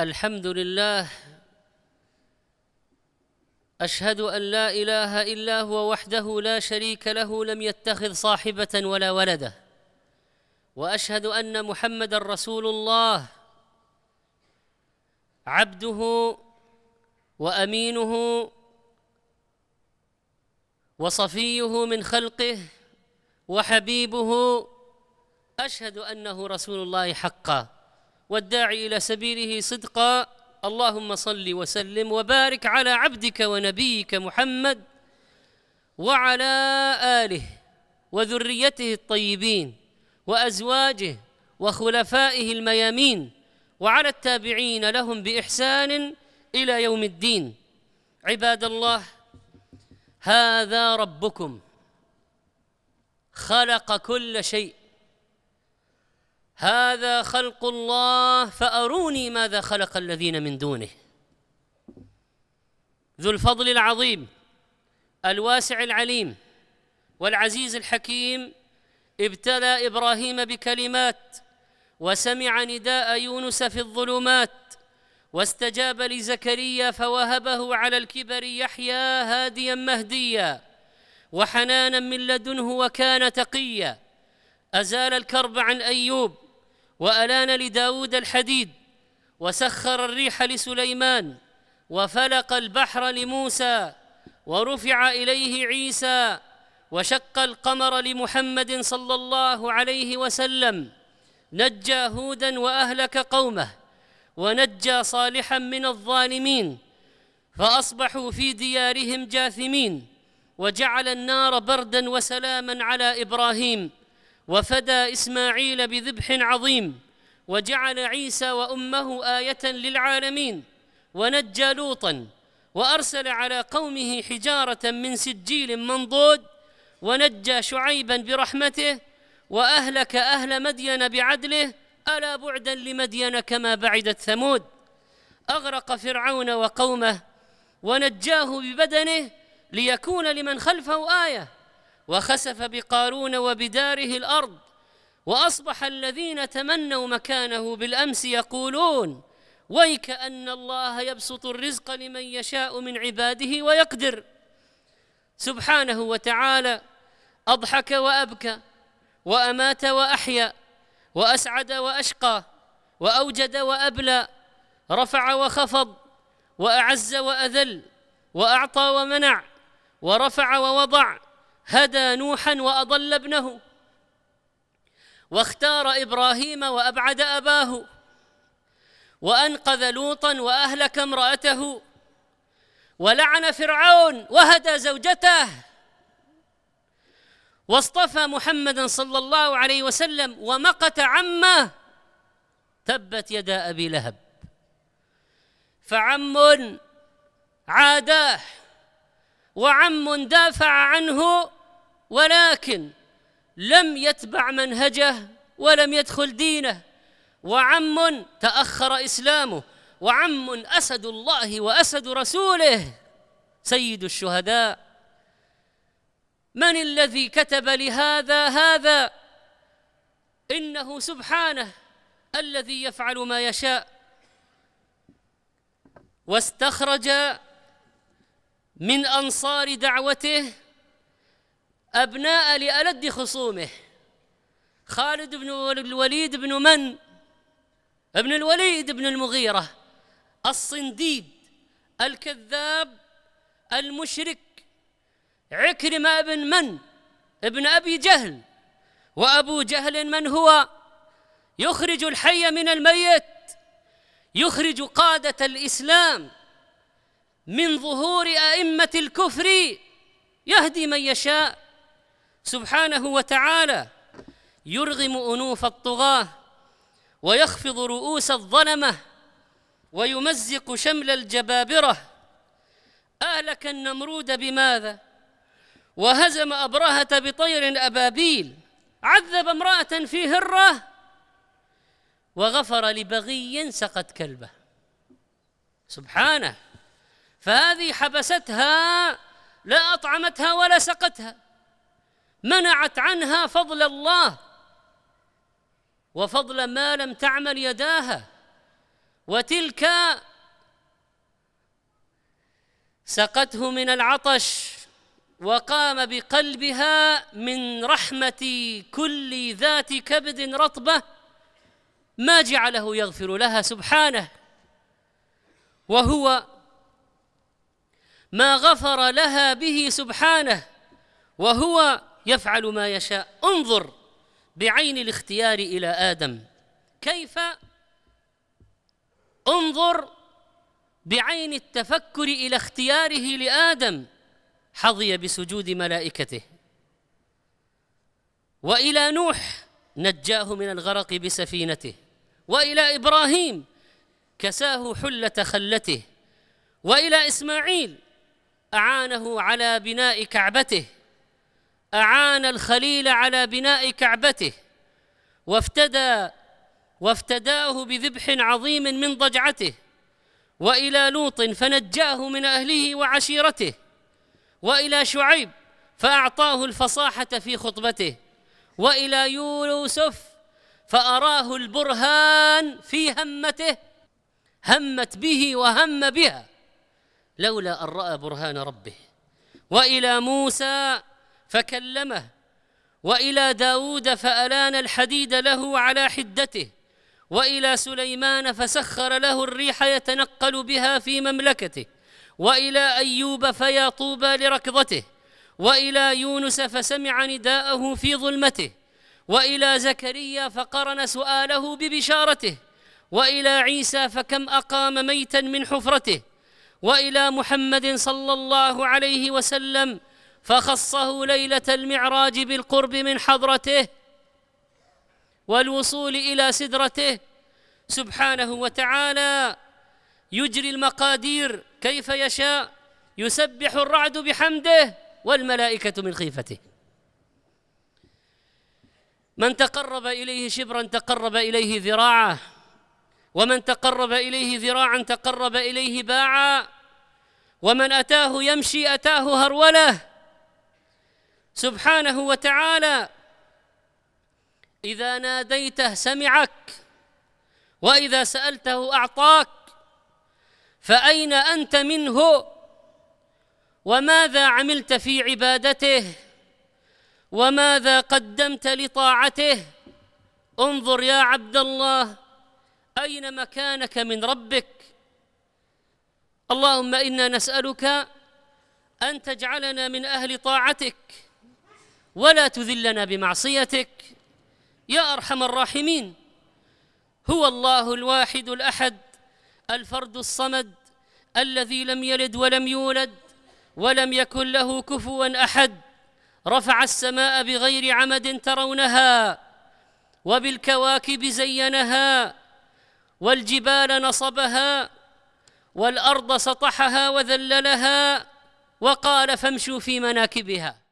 الحمد لله أشهد أن لا إله إلا هو وحده لا شريك له لم يتخذ صاحبة ولا ولده وأشهد أن محمد رسول الله عبده وأمينه وصفيه من خلقه وحبيبه أشهد أنه رسول الله حقاً والداعي الى سبيله صدقا اللهم صل وسلم وبارك على عبدك ونبيك محمد وعلى اله وذريته الطيبين وازواجه وخلفائه الميامين وعلى التابعين لهم باحسان الى يوم الدين عباد الله هذا ربكم خلق كل شيء هذا خلق الله فأروني ماذا خلق الذين من دونه ذو الفضل العظيم الواسع العليم والعزيز الحكيم ابتلى إبراهيم بكلمات وسمع نداء يونس في الظلمات واستجاب لزكريا فوهبه على الكبر يحيى هاديا مهديا وحنانا من لدنه وكان تقيا أزال الكرب عن أيوب وألان لداود الحديد وسخر الريح لسليمان وفلق البحر لموسى ورفع إليه عيسى وشق القمر لمحمد صلى الله عليه وسلم نجى هودا وأهلك قومه ونجى صالحا من الظالمين فأصبحوا في ديارهم جاثمين وجعل النار بردا وسلاما على إبراهيم وفدى إسماعيل بذبح عظيم وجعل عيسى وأمه آية للعالمين ونجى لوطا وأرسل على قومه حجارة من سجيل منضود ونجى شعيبا برحمته وأهلك أهل مدين بعدله ألا بعدا لمدين كما بعدت ثمود أغرق فرعون وقومه ونجاه ببدنه ليكون لمن خلفه آية وخسف بقارون وبداره الارض واصبح الذين تمنوا مكانه بالامس يقولون ويك ان الله يبسط الرزق لمن يشاء من عباده ويقدر سبحانه وتعالى اضحك وابكى وامات واحيا واسعد واشقى واوجد وابلى رفع وخفض واعز واذل واعطى ومنع ورفع ووضع هدى نوحا واضل ابنه واختار ابراهيم وابعد اباه وانقذ لوطا واهلك امراته ولعن فرعون وهدى زوجته واصطفى محمدا صلى الله عليه وسلم ومقت عمه تبت يدا ابي لهب فعم عاداه وعم دافع عنه ولكن لم يتبع منهجه ولم يدخل دينه وعم تأخر إسلامه وعم أسد الله وأسد رسوله سيد الشهداء من الذي كتب لهذا هذا إنه سبحانه الذي يفعل ما يشاء واستخرج من أنصار دعوته أبناء لألد خصومه خالد بن الوليد بن من؟ ابن الوليد بن المغيرة الصنديد الكذاب المشرك عكرمة بن من؟ ابن أبي جهل وأبو جهل من هو؟ يخرج الحي من الميت يخرج قادة الإسلام من ظهور أئمة الكفر يهدي من يشاء سبحانه وتعالى يرغم انوف الطغاه ويخفض رؤوس الظلمه ويمزق شمل الجبابره اهلك النمرود بماذا وهزم ابرهه بطير ابابيل عذب امراه في هره وغفر لبغي سقت كلبه سبحانه فهذه حبستها لا اطعمتها ولا سقتها منعت عنها فضل الله وفضل ما لم تعمل يداها وتلك سقته من العطش وقام بقلبها من رحمة كل ذات كبد رطبة ما جعله يغفر لها سبحانه وهو ما غفر لها به سبحانه وهو يفعل ما يشاء انظر بعين الاختيار الى ادم كيف انظر بعين التفكر الى اختياره لادم حظي بسجود ملائكته والى نوح نجاه من الغرق بسفينته والى ابراهيم كساه حله خلته والى اسماعيل اعانه على بناء كعبته أعان الخليل على بناء كعبته وافتدى وافتداه بذبح عظيم من ضجعته والى لوط فنجاه من اهله وعشيرته والى شعيب فاعطاه الفصاحه في خطبته والى يوسف فاراه البرهان في همته همت به وهم بها لولا ان راى برهان ربه والى موسى فكلمه وإلى داود فألان الحديد له على حدته وإلى سليمان فسخر له الريح يتنقل بها في مملكته وإلى أيوب فيا طوبى لركضته وإلى يونس فسمع نداءه في ظلمته وإلى زكريا فقرن سؤاله ببشارته وإلى عيسى فكم أقام ميتا من حفرته وإلى محمد صلى الله عليه وسلم فخصه ليله المعراج بالقرب من حضرته والوصول الى سدرته سبحانه وتعالى يجري المقادير كيف يشاء يسبح الرعد بحمده والملائكه من خيفته من تقرب اليه شبرا تقرب اليه ذراعه ومن تقرب اليه ذراعا تقرب اليه باعا ومن اتاه يمشي اتاه هروله سبحانه وتعالى إذا ناديته سمعك وإذا سألته أعطاك فأين أنت منه وماذا عملت في عبادته وماذا قدمت لطاعته انظر يا عبد الله أين مكانك من ربك اللهم إنا نسألك أن تجعلنا من أهل طاعتك ولا تذلنا بمعصيتك يا ارحم الراحمين هو الله الواحد الاحد الفرد الصمد الذي لم يلد ولم يولد ولم يكن له كفوا احد رفع السماء بغير عمد ترونها وبالكواكب زينها والجبال نصبها والارض سطحها وذللها وقال فامشوا في مناكبها